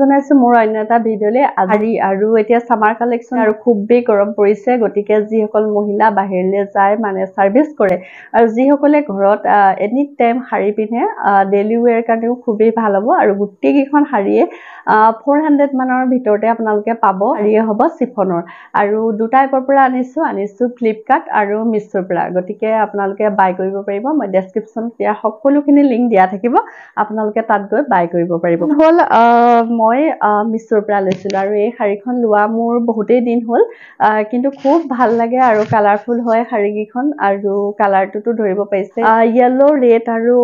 জনাইছো মোৰ অন্য এটা ভিডিঅ'লৈ আজি আৰু এতিয়া চামাৰ কালেকশ্যন আৰু খুবেই গৰম পৰিছে গতিকে যিসকল মহিলা বাহিৰলৈ যায় মানে ছাৰ্ভিচ কৰে আৰু যিসকলে ঘৰত এনি টাইম শাৰী পিন্ধে ডেইলি ৱেৰ কাৰণেও খুবেই ভাল হ'ব আৰু গোটেইকেইখন শাৰীয়ে ফ'ৰ হাণ্ড্ৰেড মানৰ ভিতৰতে আপোনালোকে পাব হেৰিয়ে হ'ব চিফনৰ আৰু দুটা এপৰ পৰা আনিছোঁ আনিছোঁ ফ্লিপকাৰ্ট আৰু মিছ'ৰ পৰা গতিকে আপোনালোকে বাই কৰিব পাৰিব মই ডেছক্ৰিপশ্যনত দিয়া সকলোখিনি লিংক দিয়া থাকিব আপোনালোকে তাত গৈ বাই কৰিব পাৰিব হ'ল মই মিছ'ৰ পৰা লৈছিলোঁ আৰু এই শাড়ীখন লোৱা মোৰ বহুতেই দিন হ'ল কিন্তু খুব ভাল লাগে আৰু কালাৰফুল হয় শাড়ীকেইখন আৰু কালাৰটোতো ধৰিব পাৰিছে য়েল্ল' ৰেড আৰু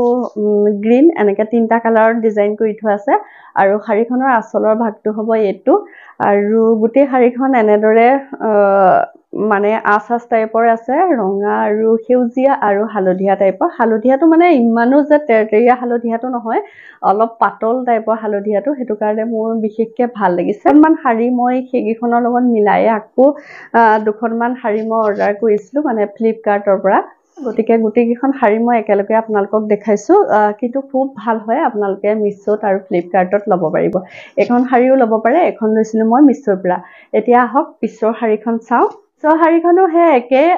গ্ৰীণ এনেকৈ তিনিটা কালাৰত ডিজাইন কৰি থোৱা আছে আৰু শাড়ীখনৰ শাড়ীখনৰ আচলৰ ভাগটো হ'ব এইটো আৰু গোটেই শাড়ীখন এনেদৰে মানে আচ আচ টাইপৰ আছে ৰঙা আৰু সেউজীয়া আৰু হালধীয়া টাইপৰ হালধীয়াটো মানে ইমানো যে তেৰতেৰীয়া হালধীয়াটো নহয় অলপ পাতল টাইপৰ হালধীয়াটো সেইটো কাৰণে মোৰ বিশেষকৈ ভাল লাগিছে অকণমান শাৰী মই সেইকেইখনৰ লগত মিলাই আকৌ দুখনমান শাড়ী মই অৰ্ডাৰ কৰিছিলোঁ মানে ফ্লিপকাৰ্টৰ পৰা গতিকে গোটেইকেইখন শাৰী মই একেলগে আপোনালোকক দেখাইছোঁ কিন্তু খুব ভাল হয় আপোনালোকে মিছ'ত আৰু ফ্লিপকাৰ্টত ল'ব পাৰিব এখন শাৰীও ল'ব পাৰে এখন লৈছিলোঁ মই মিছ'ৰ পৰা এতিয়া আহক পিছৰ শাড়ীখন চাওঁ চ' শাড়ীখনো সেই একেই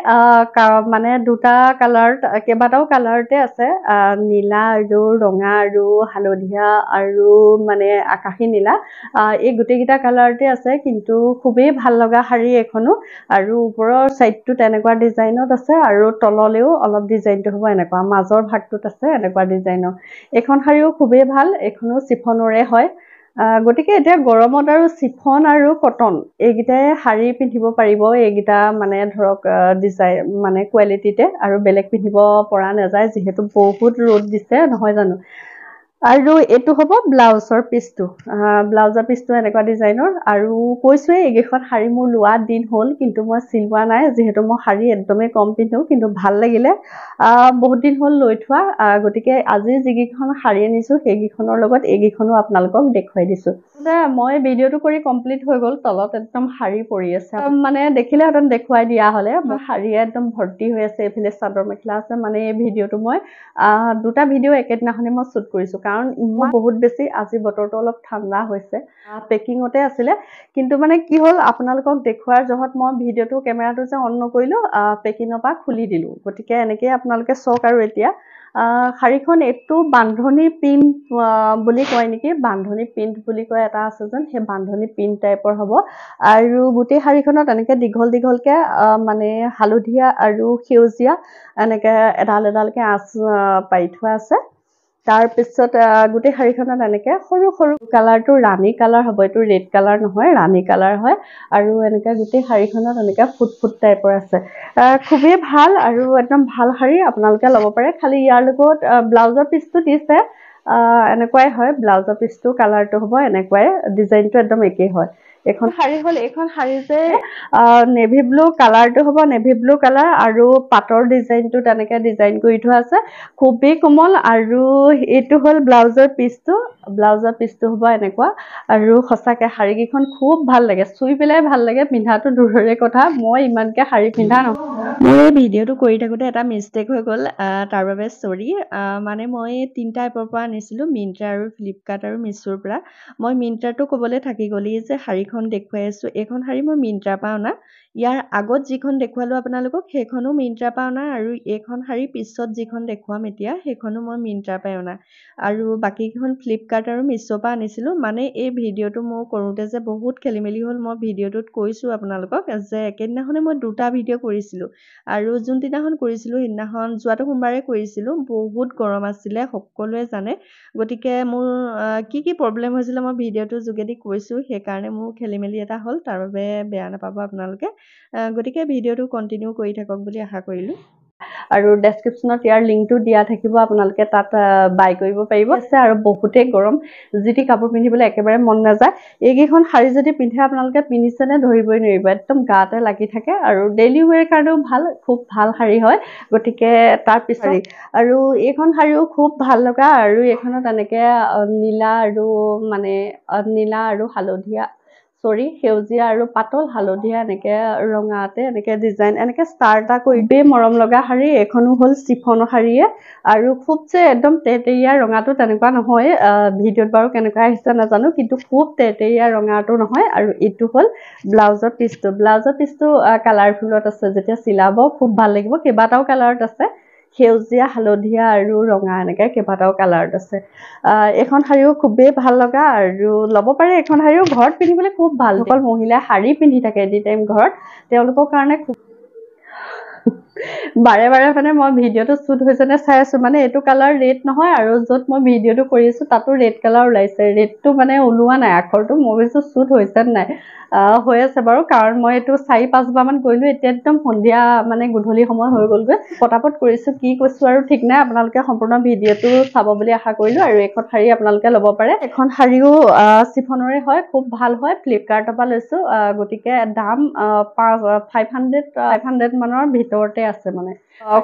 মানে দুটা কালাৰত কেইবাটাও কালাৰতে আছে নীলা আৰু ৰঙা আৰু হালধীয়া আৰু মানে আকাশী নীলা এই গোটেইকেইটা কালাৰতে আছে কিন্তু খুবেই ভাল লগা শাৰী এইখনো আৰু ওপৰৰ ছাইডটো তেনেকুৱা ডিজাইনত আছে আৰু তললৈও অলপ ডিজাইনটো হ'ব এনেকুৱা মাজৰ ভাগটোত আছে এনেকুৱা ডিজাইনৰ এইখন শাৰীও খুবেই ভাল এইখনো চিফনৰে হয় গতিকে এতিয়া গৰমত আৰু চিফন আৰু কটন এইকেইটাই শাৰী পিন্ধিব পাৰিব এইকেইটা মানে ধৰক ডিজাইন মানে কোৱালিটিতে আৰু বেলেগ পিন্ধিব পৰা নাযায় যিহেতু বহুত ৰ'দ দিছে নহয় জানো আৰু এইটো হ'ব ব্লাউজৰ পিচটো ব্লাউজৰ পিচটো এনেকুৱা ডিজাইনৰ আৰু কৈছোঁৱে এইকেইখন শাড়ী মোৰ লোৱা দিন হ'ল কিন্তু মই চিলোৱা নাই যিহেতু মই শাড়ী একদমেই কম পিন্ধো কিন্তু ভাল লাগিলে বহুত দিন হ'ল লৈ থোৱা গতিকে আজি যিকেইখন শাড়ী আনিছোঁ সেইকেইখনৰ লগত এইকেইখনো আপোনালোকক দেখুৱাই দিছোঁ মই ভিডিঅ'টো কৰি কমপ্লিট হৈ গ'ল তলত একদম শাড়ী পৰি আছে মানে দেখিলেহেঁতেন দেখুৱাই দিয়া হ'লে শাৰীয়ে একদম ভৰ্তি হৈ আছে এইফালে চাদৰ মেখেলা আছে মানে এই ভিডিঅ'টো মই দুটা ভিডিঅ' একেদিনাখনে মই শ্বুট কৰিছোঁ কাৰণ মোৰ বহুত বেছি আজি বতৰটো অলপ ঠাণ্ডা হৈছে পেকিঙতে আছিলে কিন্তু মানে কি হ'ল আপোনালোকক দেখুৱাৰ জহত মই ভিডিঅ'টো কেমেৰাটো যে অন নকৰিলোঁ পেকিঙৰ পৰা খুলি দিলোঁ গতিকে এনেকেই আপোনালোকে চাওক আৰু এতিয়া শাড়ীখন এইটো বান্ধনী প্ৰিণ্ট বুলি কয় নেকি বান্ধনী প্ৰিণ্ট বুলি কয় এটা আছে যেন সেই বান্ধনী প্ৰিণ্ট টাইপৰ হ'ব আৰু গোটেই শাড়ীখনত এনেকৈ দীঘল দীঘলকৈ মানে হালধীয়া আৰু সেউজীয়া এনেকৈ এডাল এডালকৈ আঁচ পাৰি থোৱা আছে তাৰপিছত গোটেই শাড়ীখনত এনেকৈ সৰু সৰু কালাৰটো ৰাণী কালাৰ হ'ব এইটো ৰেড কালাৰ নহয় ৰাণী কালাৰ হয় আৰু এনেকৈ গোটেই শাড়ীখনত এনেকৈ ফুট ফুট টাইপৰ আছে খুবেই ভাল আৰু একদম ভাল শাড়ী আপোনালোকে ল'ব পাৰে খালি ইয়াৰ লগত ব্লাউজৰ পিচটো দিছে এনেকুৱাই হয় ব্লাউজৰ পিচটো কালাৰটো হ'ব এনেকুৱাই ডিজাইনটো একদম একেই হয় এখন শাড়ী হ'ল এইখন শাড়ী যে নেভি ব্লু কালাৰটো হ'ব নেভি ব্লু কালাৰ আৰু পাটৰ ডিজাইনটো তেনেকৈ ডিজাইন কৰি থোৱা আছে খুবেই কোমল আৰু এইটো হ'ল ব্লাউজৰ পিচটো ব্লাউজৰ পিচটো হ'ব এনেকুৱা আৰু সঁচাকৈ শাড়ীকেইখন খুব ভাল লাগে চুই পেলাই ভাল লাগে পিন্ধাটো দূৰৰে কথা মই ইমানকৈ শাড়ী পিন্ধা নহয় মই এই ভিডিঅ'টো কৰি থাকোঁতে এটা মিষ্টেক হৈ গ'ল তাৰ বাবে চৰি মানে মই তিনিটা এপৰ পৰা আনিছিলোঁ মিণ্ট্ৰা আৰু ফ্লিপকাৰ্ট আৰু মিছোৰ পৰা মই মিণ্ট্ৰাটো ক'বলৈ থাকি গ'লেই যে শাৰীখন দেখুৱাই আছোঁ এইখন শাৰী মই মিণ্ট্ৰাৰ পৰা অনা ইয়াৰ আগত যিখন দেখুৱালোঁ আপোনালোকক সেইখনো মিণ্ট্ৰাৰ পৰা অনা আৰু এইখন শাৰী পিছত যিখন দেখুৱাম এতিয়া সেইখনো মই মিণ্ট্ৰাৰ পৰাই অনা আৰু বাকীকেইখন ফ্লিপকাৰ্ট আৰু মিছ'ৰ পৰা আনিছিলোঁ মানে এই ভিডিঅ'টো মোৰ কৰোঁতে যে বহুত খেলি মেলি হ'ল মই ভিডিঅ'টোত কৈছোঁ আপোনালোকক যে একেদিনাখনে মই দুটা ভিডিঅ' কৰিছিলোঁ আৰু যোনদিনাখন কৰিছিলোঁ সেইদিনাখন যোৱাটো সোমবাৰে কৰিছিলোঁ বহুত গৰম আছিলে সকলোৱে জানে গতিকে মোৰ কি কি প্ৰব্লেম হৈছিলে মই ভিডিঅ'টোৰ যোগেদি কৈছোঁ সেইকাৰণে মোৰ খেলি মেলি এটা হ'ল তাৰ বাবে বেয়া নাপাব আপোনালোকে গতিকে ভিডিঅ'টো কণ্টিনিউ কৰি থাকক বুলি আশা কৰিলোঁ আৰু ডেছক্ৰিপশ্যনত ইয়াৰ লিংকটো দিয়া থাকিব আপোনালোকে তাত বাই কৰিব পাৰিব আছে আৰু বহুতেই গৰম যি টি কাপোৰ পিন্ধিবলৈ একেবাৰে মন নাযায় এইকেইখন শাৰী যদি পিন্ধে আপোনালোকে পিন্ধিছেনে ধৰিবই নোৱাৰিব একদম গাতে লাগি থাকে আৰু ডেইলি ৱেৰ কাৰণেও ভাল খুব ভাল শাৰী হয় গতিকে তাৰ পিছৰি আৰু এইখন শাৰীও খুব ভাল লগা আৰু এইখনত এনেকৈ নীলা আৰু মানে নীলা আৰু হালধীয়া চৰি সেউজীয়া আৰু পাতল হালধীয়া এনেকৈ ৰঙাতে এনেকৈ ডিজাইন এনেকৈ ষ্টাৰ এটা কৰি বেই মৰম লগা শাৰী এইখনো হ'ল চিফন শাৰীয়ে আৰু খুব যে একদম তেতেৰীয়া ৰঙাটো তেনেকুৱা নহয় ভিডিঅ'ত বাৰু কেনেকুৱা আহিছে নাজানো কিন্তু খুব তেতেৰীয়া ৰঙাটো নহয় আৰু এইটো হ'ল ব্লাউজৰ পিচটো ব্লাউজৰ পিচটো কালাৰফুলত আছে যেতিয়া চিলাব খুব ভাল লাগিব কেইবাটাও কালাৰত আছে সেউজীয়া হালধীয়া আৰু ৰঙা এনেকৈ কেইবাটাও কালাৰত আছে এইখন শাৰীও খুবেই ভাল লগা আৰু ল'ব পাৰে এইখন শাৰীও ঘৰত পিন্ধিবলৈ খুব ভাল অকল মহিলাই শাৰী পিন্ধি থাকে এনি টাইম ঘৰত তেওঁলোকৰ কাৰণে খুব বাৰে বাৰে মানে মই ভিডিঅ'টো শ্বুট নে চাই আছো মানে এইটো কালাৰ ৰেড নহয় আৰু য'ত মই ভিডিঅ'টো কৰিছো তাতো ৰেড কালাৰ ওলাইছে ৰেডটো মানে ওলোৱা নাই আখৰটো মই ভাবিছোঁ শ্বুট হৈছেনে নাই হৈ আছে বাৰু কাৰণ মই এইটো চাৰি পাঁচবাৰমান কৰিলোঁ এতিয়া একদম সন্ধিয়া মানে গধূলি সময় হৈ গ'লগৈ পটাপট কৰিছোঁ কি কৈছোঁ আৰু ঠিক নাই আপোনালোকে সম্পূৰ্ণ ভিডিঅ'টো চাব বুলি আশা কৰিলোঁ আৰু এইখন শাৰী আপোনালোকে ল'ব পাৰে এখন শাৰীও চিফনৰে হয় খুব ভাল হয় ফ্লিপকাৰ্টৰ পৰা লৈছোঁ গতিকে দাম পাঁচ ফাইভ হাণ্ড্ৰেড ফাইভ হাণ্ড্ৰেড মানৰ ভিতৰতে ইয়াতে আছে মানে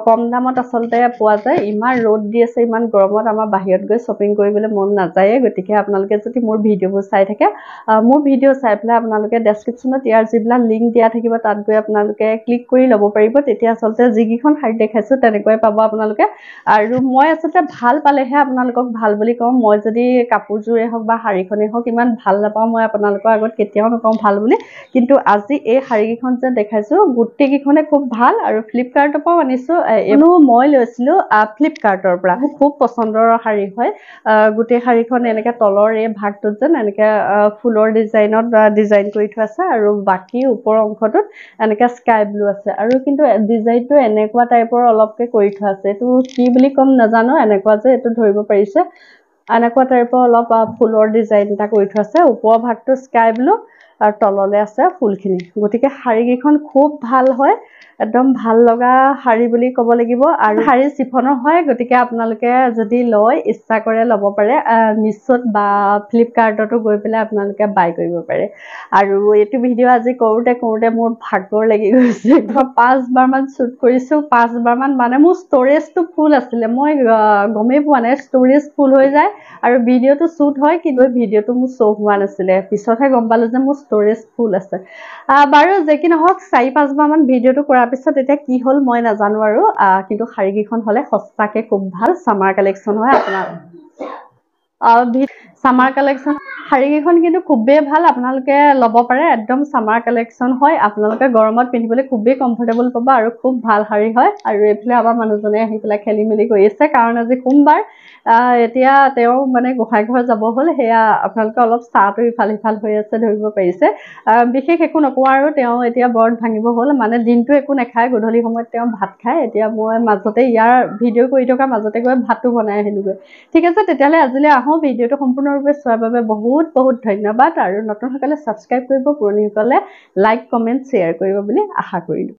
কম দামত আচলতে পোৱা যায় ইমান ৰ'দ দি আছে ইমান গৰমত আমাৰ বাহিৰত গৈ শ্বপিং কৰিবলৈ মন নাযায়ে গতিকে আপোনালোকে যদি মোৰ ভিডিঅ'বোৰ চাই থাকে মোৰ ভিডিঅ' চাই পেলাই আপোনালোকে ডেছক্ৰিপশ্যনত ইয়াৰ যিবিলাক লিংক দিয়া থাকিব তাত গৈ আপোনালোকে ক্লিক কৰি ল'ব পাৰিব তেতিয়া আচলতে যিকেইখন শাৰী দেখাইছো তেনেকৈ পাব আপোনালোকে আৰু মই আচলতে ভাল পালেহে আপোনালোকক ভাল বুলি কওঁ মই যদি কাপোৰযোৰে হওক বা শাৰীখনেই হওক ইমান ভাল নাপাওঁ মই আপোনালোকৰ আগত কেতিয়াও নকওঁ ভাল বুলি কিন্তু আজি এই শাৰীকেইখন যে দেখাইছোঁ গোটেইকেইখনে খুব ভাল আৰু ফ্লিপ ফ্লিপকাৰ্টৰ পৰাও আনিছো এইটো মই লৈছিলো ফ্লিপকাৰ্টৰ পৰা খুব পচন্দৰ শাৰী হয় গোটেই শাৰীখন এনেকে তলৰ এই ভাগটোত যেন এনেকে ফুলৰ ডিজাইনত ডিজাইন কৰি থোৱা আছে আৰু বাকী ওপৰ অংশটোত এনেকে স্কাই ব্লু আছে আৰু কিন্তু ডিজাইনটো এনেকুৱা টাইপৰ অলপকে কৰি থোৱা আছে এইটো কি বুলি কম নাজানো এনেকুৱা যে এইটো ধৰিব পাৰিছে এনেকুৱা টাইপৰ অলপ ফুলৰ ডিজাইন এটা কৰি থোৱা আছে ওপৰ ভাগটো স্কাই ব্লু আৰু তললৈ আছে ফুলখিনি গতিকে শাৰীকেইখন খুব ভাল হয় একদম ভাল লগা শাৰী বুলি ক'ব লাগিব আৰু শাৰী চিফনৰ হয় গতিকে আপোনালোকে যদি লয় ইচ্ছা কৰে ল'ব পাৰে মিছ'ত বা ফ্লিপকাৰ্টতো গৈ পেলাই আপোনালোকে বাই কৰিব পাৰে আৰু এইটো ভিডিঅ' আজি কৰোঁতে কৰোঁতে মোৰ ভাগৰ লাগি গৈছে পাঁচবাৰমান শ্বুট কৰিছোঁ পাঁচবাৰমান মানে মোৰ ষ্ট'ৰেজটো ফুল আছিলে মই গমেই পোৱা নাই ষ্ট'ৰেজ ফুল হৈ যায় আৰু ভিডিঅ'টো শ্বুট হয় কিন্তু ভিডিঅ'টো মোৰ শ্ব' হোৱা নাছিলে পিছতহে গম পালোঁ যে মোৰ ষ্টৰেজ ফুল আছে বাৰু যে কি নহওক চাৰি পাঁচবাৰমান ভিডিঅ'টো কৰাৰ পিছত এতিয়া কি হ'ল মই নাজানো আৰু কিন্তু শাৰীকেইখন হ'লে সঁচাকৈ খুব ভাল চামাৰ কালেকশ্যন হয় আপোনাৰ চামাৰ কালেকশ্যন শাৰীকেইখন কিন্তু খুবেই ভাল আপোনালোকে ল'ব পাৰে একদম চামাৰ কালেকশ্যন হয় আপোনালোকে গৰমত পিন্ধিবলৈ খুবেই কমফৰ্টেবল পাব আৰু খুব ভাল শাৰী হয় আৰু এইফালে আমাৰ মানুহজনে আহি পেলাই খেলি মেলি কৰি আছে কাৰণ আজি সোমবাৰ এতিয়া তেওঁ মানে গোসাঁই ঘৰ যাব হ'ল সেয়া আপোনালোকে অলপ চাহটো ইফাল সিফাল হৈ আছে ধৰিব পাৰিছে বিশেষ একো নকওঁ আৰু তেওঁ এতিয়া বৰ ভাঙিব হ'ল মানে দিনটো একো নাখায় গধূলি সময়ত তেওঁ ভাত খায় এতিয়া মই মাজতে ইয়াৰ ভিডিঅ' কৰি থকাৰ মাজতে গৈ ভাতটো বনাই আহিলোঁগৈ ঠিক আছে তেতিয়াহ'লে আজিলৈ আহোঁ চাওঁ ভিডিঅ'টো সম্পূৰ্ণৰূপে চোৱাৰ বাবে বহুত বহুত ধন্যবাদ আৰু নতুনসকলে ছাবস্ক্ৰাইব কৰিব পুৰণিসকলে লাইক কমেণ্ট শ্বেয়াৰ কৰিব বুলি আশা কৰিলোঁ